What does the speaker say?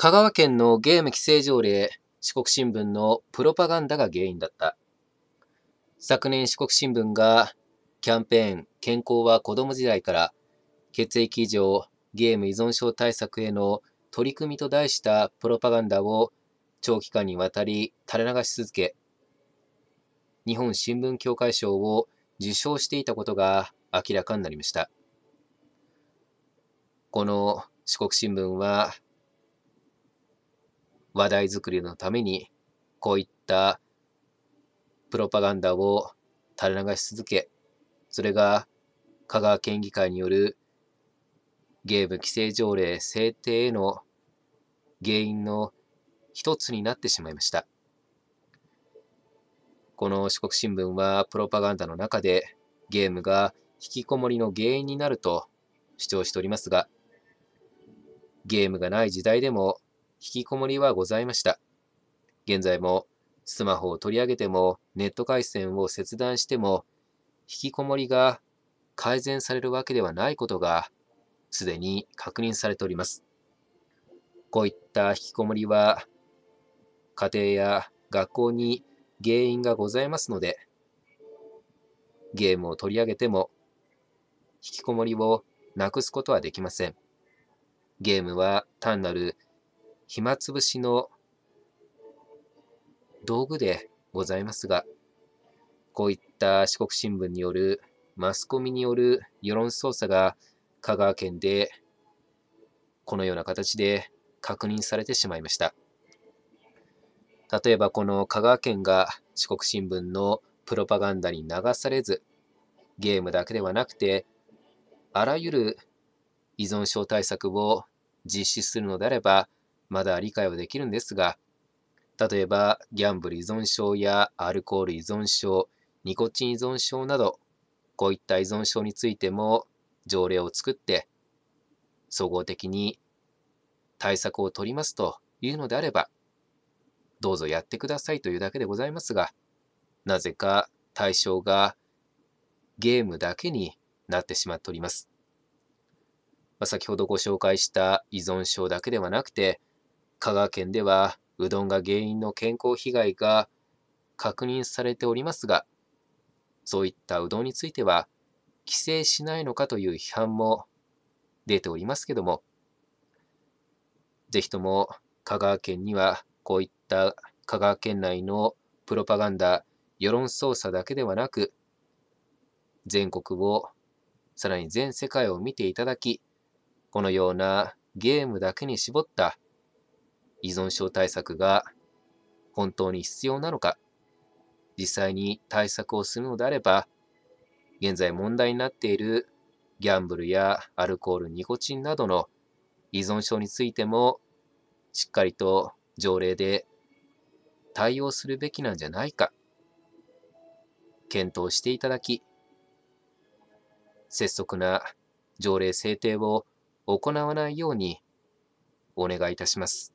香川県のゲーム規制条例、四国新聞のプロパガンダが原因だった。昨年四国新聞がキャンペーン健康は子供時代から血液異常ゲーム依存症対策への取り組みと題したプロパガンダを長期間にわたり垂れ流し続け、日本新聞協会賞を受賞していたことが明らかになりました。この四国新聞は話題作りのために、こういったプロパガンダを垂れ流し続け、それが香川県議会によるゲーム規制条例制定への原因の一つになってしまいました。この四国新聞はプロパガンダの中でゲームが引きこもりの原因になると主張しておりますが、ゲームがない時代でも引きこもりはございました。現在もスマホを取り上げてもネット回線を切断しても引きこもりが改善されるわけではないことがすでに確認されております。こういった引きこもりは家庭や学校に原因がございますのでゲームを取り上げても引きこもりをなくすことはできません。ゲームは単なる暇つぶしの道具でございますが、こういった四国新聞によるマスコミによる世論操作が香川県でこのような形で確認されてしまいました。例えばこの香川県が四国新聞のプロパガンダに流されず、ゲームだけではなくて、あらゆる依存症対策を実施するのであれば、まだ理解はできるんですが、例えばギャンブル依存症やアルコール依存症、ニコチン依存症など、こういった依存症についても条例を作って、総合的に対策を取りますというのであれば、どうぞやってくださいというだけでございますが、なぜか対象がゲームだけになってしまっております。まあ、先ほどご紹介した依存症だけではなくて、香川県ではうどんが原因の健康被害が確認されておりますが、そういったうどんについては、規制しないのかという批判も出ておりますけども、ぜひとも香川県にはこういった香川県内のプロパガンダ、世論操作だけではなく、全国を、さらに全世界を見ていただき、このようなゲームだけに絞った依存症対策が本当に必要なのか、実際に対策をするのであれば、現在問題になっているギャンブルやアルコール、ニコチンなどの依存症についても、しっかりと条例で対応するべきなんじゃないか、検討していただき、拙速な条例制定を行わないようにお願いいたします。